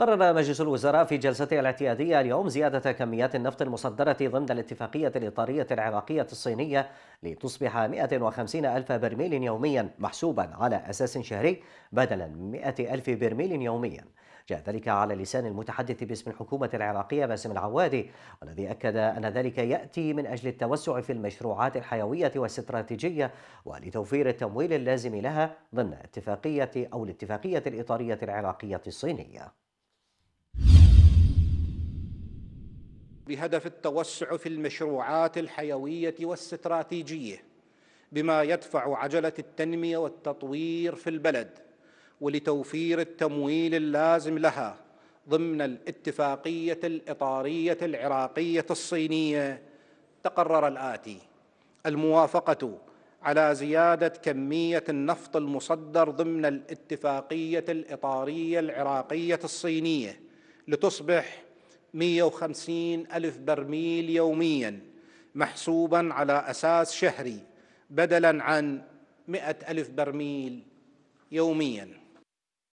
قرر مجلس الوزراء في جلسته الاعتيادية اليوم زيادة كميات النفط المصدرة ضمن الاتفاقية الإطارية العراقية الصينية لتصبح 150 ألف برميل يوميا محسوبا على أساس شهري بدلا من 100 ألف برميل يوميا جاء ذلك على لسان المتحدث باسم الحكومة العراقية باسم العوادي والذي أكد أن ذلك يأتي من أجل التوسع في المشروعات الحيوية والاستراتيجية ولتوفير التمويل اللازم لها ضمن اتفاقية أو الاتفاقية الإطارية العراقية الصينية بهدف التوسع في المشروعات الحيويه والاستراتيجيه بما يدفع عجله التنميه والتطوير في البلد ولتوفير التمويل اللازم لها ضمن الاتفاقيه الاطاريه العراقيه الصينيه تقرر الاتي الموافقه على زياده كميه النفط المصدر ضمن الاتفاقيه الاطاريه العراقيه الصينيه لتصبح 150 ألف برميل يوميا محسوبا على أساس شهري بدلا عن 100 ألف برميل يومياً